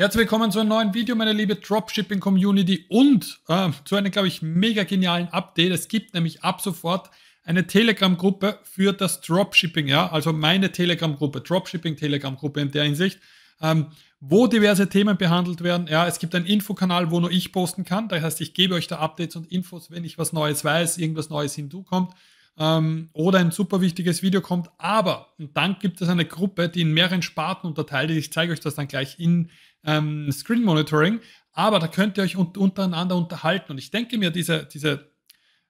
Herzlich willkommen zu einem neuen Video, meine liebe Dropshipping Community und äh, zu einem, glaube ich, mega genialen Update. Es gibt nämlich ab sofort eine Telegram-Gruppe für das Dropshipping, ja, also meine Telegram-Gruppe, Dropshipping-Telegram-Gruppe in der Hinsicht, ähm, wo diverse Themen behandelt werden. Ja, es gibt einen Infokanal, wo nur ich posten kann. Das heißt, ich gebe euch da Updates und Infos, wenn ich was Neues weiß, irgendwas Neues hinzukommt ähm, oder ein super wichtiges Video kommt. Aber, und dann gibt es eine Gruppe, die in mehreren Sparten unterteilt ist. Ich zeige euch das dann gleich in ähm, Screen Monitoring. Aber da könnt ihr euch un untereinander unterhalten. Und ich denke mir, diese, diese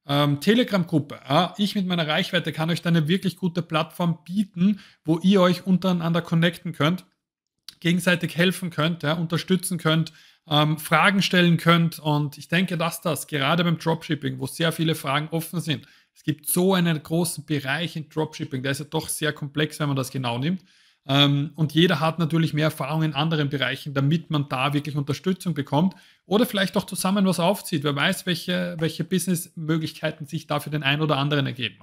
ähm, Telegram-Gruppe, ja, ich mit meiner Reichweite kann euch da eine wirklich gute Plattform bieten, wo ihr euch untereinander connecten könnt, gegenseitig helfen könnt, ja, unterstützen könnt, ähm, Fragen stellen könnt. Und ich denke, dass das gerade beim Dropshipping, wo sehr viele Fragen offen sind, es gibt so einen großen Bereich in Dropshipping, der ist ja doch sehr komplex, wenn man das genau nimmt. Ähm, und jeder hat natürlich mehr Erfahrung in anderen Bereichen, damit man da wirklich Unterstützung bekommt oder vielleicht auch zusammen was aufzieht. Wer weiß, welche, welche Businessmöglichkeiten sich da für den einen oder anderen ergeben.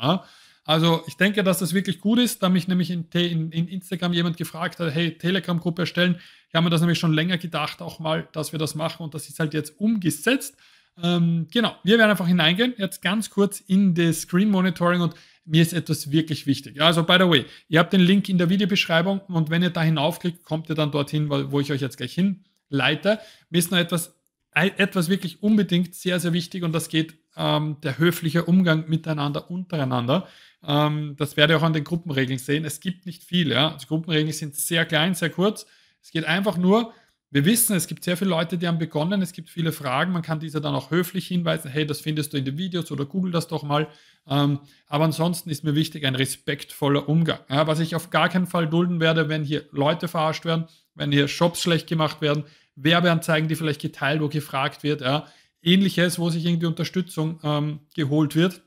Also ich denke, dass das wirklich gut ist, da mich nämlich in, in, in Instagram jemand gefragt hat, hey, Telegram-Gruppe erstellen. Ich habe mir das nämlich schon länger gedacht, auch mal, dass wir das machen und das ist halt jetzt umgesetzt. Ähm, genau, wir werden einfach hineingehen, jetzt ganz kurz in das Screen Monitoring und mir ist etwas wirklich wichtig. Also, by the way, ihr habt den Link in der Videobeschreibung und wenn ihr da hinaufklickt, kommt ihr dann dorthin, wo ich euch jetzt gleich hinleite. Mir ist noch etwas, etwas wirklich unbedingt sehr, sehr wichtig und das geht ähm, der höfliche Umgang miteinander, untereinander. Ähm, das werdet ihr auch an den Gruppenregeln sehen. Es gibt nicht viel. Ja? Die Gruppenregeln sind sehr klein, sehr kurz. Es geht einfach nur wir wissen, es gibt sehr viele Leute, die haben begonnen, es gibt viele Fragen, man kann diese dann auch höflich hinweisen, hey, das findest du in den Videos oder google das doch mal. Ähm, aber ansonsten ist mir wichtig ein respektvoller Umgang. Ja, was ich auf gar keinen Fall dulden werde, wenn hier Leute verarscht werden, wenn hier Shops schlecht gemacht werden, Werbeanzeigen, die vielleicht geteilt, wo gefragt wird, ja, ähnliches, wo sich irgendwie Unterstützung ähm, geholt wird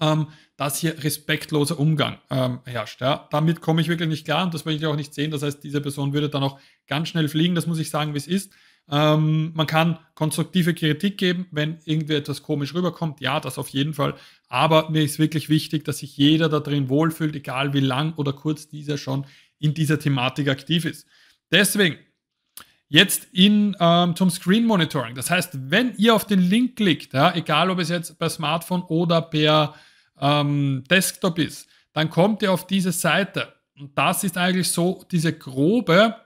ähm, dass hier respektloser Umgang ähm, herrscht. Ja. Damit komme ich wirklich nicht klar und das will ich auch nicht sehen. Das heißt, diese Person würde dann auch ganz schnell fliegen, das muss ich sagen, wie es ist. Ähm, man kann konstruktive Kritik geben, wenn irgendwie etwas komisch rüberkommt. Ja, das auf jeden Fall. Aber mir ist wirklich wichtig, dass sich jeder da drin wohlfühlt, egal wie lang oder kurz dieser schon in dieser Thematik aktiv ist. Deswegen jetzt in, ähm, zum Screen Monitoring. Das heißt, wenn ihr auf den Link klickt, ja, egal ob es jetzt per Smartphone oder per ähm, Desktop ist, dann kommt ihr auf diese Seite. Und das ist eigentlich so diese grobe,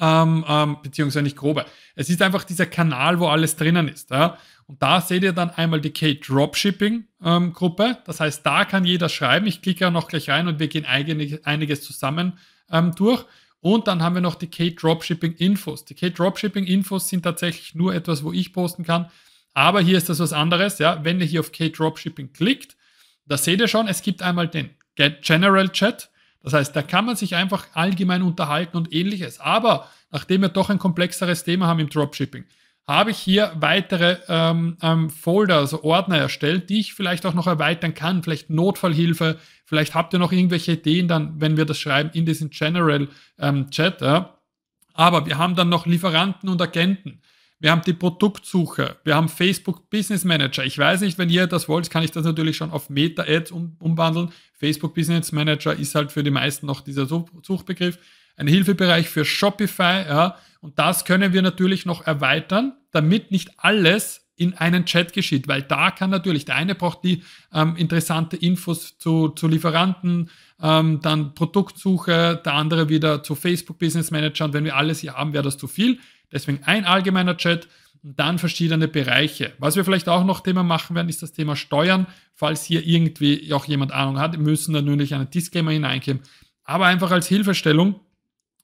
ähm, ähm, beziehungsweise nicht grobe, es ist einfach dieser Kanal, wo alles drinnen ist. Ja? Und da seht ihr dann einmal die K-Dropshipping-Gruppe. Ähm, das heißt, da kann jeder schreiben. Ich klicke auch noch gleich rein und wir gehen einiges, einiges zusammen ähm, durch. Und dann haben wir noch die K-Dropshipping-Infos. Die K-Dropshipping-Infos sind tatsächlich nur etwas, wo ich posten kann. Aber hier ist das was anderes. Ja? Wenn ihr hier auf K-Dropshipping klickt, da seht ihr schon, es gibt einmal den General Chat. Das heißt, da kann man sich einfach allgemein unterhalten und ähnliches. Aber nachdem wir doch ein komplexeres Thema haben im Dropshipping, habe ich hier weitere ähm, ähm, Folder, also Ordner erstellt, die ich vielleicht auch noch erweitern kann. Vielleicht Notfallhilfe, vielleicht habt ihr noch irgendwelche Ideen dann, wenn wir das schreiben in diesen General ähm, Chat. Ja. Aber wir haben dann noch Lieferanten und Agenten. Wir haben die Produktsuche, wir haben Facebook Business Manager. Ich weiß nicht, wenn ihr das wollt, kann ich das natürlich schon auf Meta-Ads um, umwandeln. Facebook Business Manager ist halt für die meisten noch dieser Suchbegriff. Ein Hilfebereich für Shopify, ja. Und das können wir natürlich noch erweitern, damit nicht alles in einen Chat geschieht, weil da kann natürlich, der eine braucht die ähm, interessante Infos zu, zu Lieferanten, ähm, dann Produktsuche, der andere wieder zu Facebook Business Manager. Und wenn wir alles hier haben, wäre das zu viel. Deswegen ein allgemeiner Chat und dann verschiedene Bereiche. Was wir vielleicht auch noch Thema machen werden, ist das Thema Steuern. Falls hier irgendwie auch jemand Ahnung hat, müssen natürlich eine Disclaimer hineingeben. Aber einfach als Hilfestellung,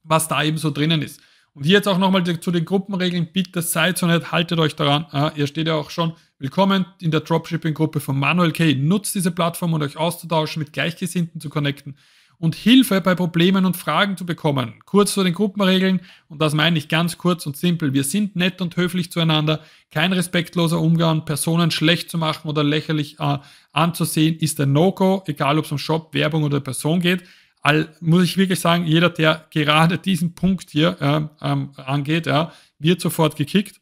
was da eben so drinnen ist. Und hier jetzt auch nochmal zu den Gruppenregeln. Bitte seid so nett, haltet euch daran. Ah, ihr steht ja auch schon. Willkommen in der Dropshipping-Gruppe von Manuel K. Nutzt diese Plattform, um euch auszutauschen, mit Gleichgesinnten zu connecten und Hilfe bei Problemen und Fragen zu bekommen. Kurz zu den Gruppenregeln, und das meine ich ganz kurz und simpel. Wir sind nett und höflich zueinander. Kein respektloser Umgang, Personen schlecht zu machen oder lächerlich äh, anzusehen, ist ein No-Go, egal ob es um Shop, Werbung oder Person geht. All, muss ich wirklich sagen, jeder, der gerade diesen Punkt hier ähm, ähm, angeht, ja, wird sofort gekickt.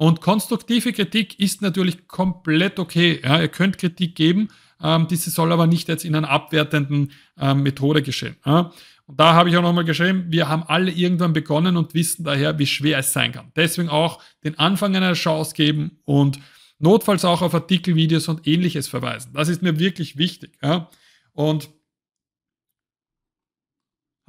Und konstruktive Kritik ist natürlich komplett okay. Ja, ihr könnt Kritik geben, ähm, diese soll aber nicht jetzt in einer abwertenden ähm, Methode geschehen. Ja. Und da habe ich auch nochmal geschrieben, wir haben alle irgendwann begonnen und wissen daher, wie schwer es sein kann. Deswegen auch den Anfang einer Chance geben und notfalls auch auf Artikelvideos und ähnliches verweisen. Das ist mir wirklich wichtig. Ja. Und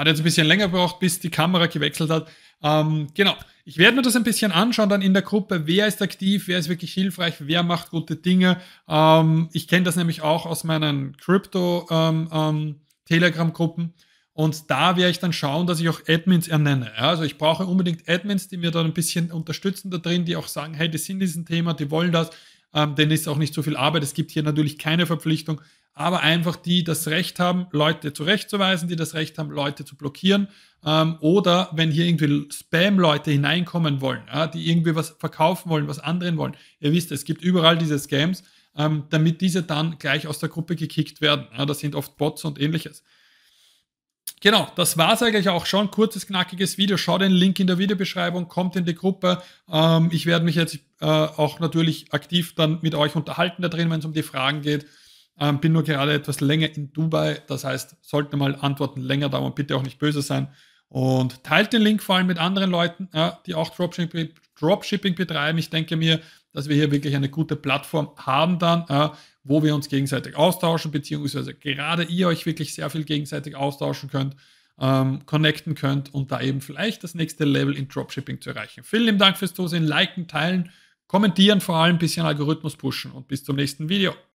hat jetzt ein bisschen länger gebraucht, bis die Kamera gewechselt hat. Ähm, genau. Ich werde mir das ein bisschen anschauen dann in der Gruppe. Wer ist aktiv? Wer ist wirklich hilfreich? Wer macht gute Dinge? Ähm, ich kenne das nämlich auch aus meinen Crypto-Telegram-Gruppen. Ähm, ähm, Und da werde ich dann schauen, dass ich auch Admins ernenne. Ja, also ich brauche unbedingt Admins, die mir dann ein bisschen unterstützen da drin, die auch sagen, hey, die sind diesem Thema, die wollen das ähm, denen ist auch nicht so viel Arbeit. Es gibt hier natürlich keine Verpflichtung, aber einfach die das Recht haben, Leute zurechtzuweisen, die das Recht haben, Leute zu blockieren. Ähm, oder wenn hier irgendwie Spam-Leute hineinkommen wollen, ja, die irgendwie was verkaufen wollen, was anderen wollen. Ihr wisst, es gibt überall diese Scams, ähm, damit diese dann gleich aus der Gruppe gekickt werden. Ja, das sind oft Bots und ähnliches. Genau, das war es eigentlich auch schon. Kurzes, knackiges Video. Schau den Link in der Videobeschreibung, kommt in die Gruppe. Ähm, ich werde mich jetzt äh, auch natürlich aktiv dann mit euch unterhalten da drin, wenn es um die Fragen geht. Ähm, bin nur gerade etwas länger in Dubai. Das heißt, sollten mal Antworten länger dauern, bitte auch nicht böse sein. Und teilt den Link vor allem mit anderen Leuten, äh, die auch Dropshipping, Dropshipping betreiben. Ich denke mir, dass wir hier wirklich eine gute Plattform haben dann. Äh, wo wir uns gegenseitig austauschen, beziehungsweise gerade ihr euch wirklich sehr viel gegenseitig austauschen könnt, ähm, connecten könnt und da eben vielleicht das nächste Level in Dropshipping zu erreichen. Vielen lieben Dank fürs Zusehen, liken, teilen, kommentieren, vor allem ein bisschen Algorithmus pushen und bis zum nächsten Video.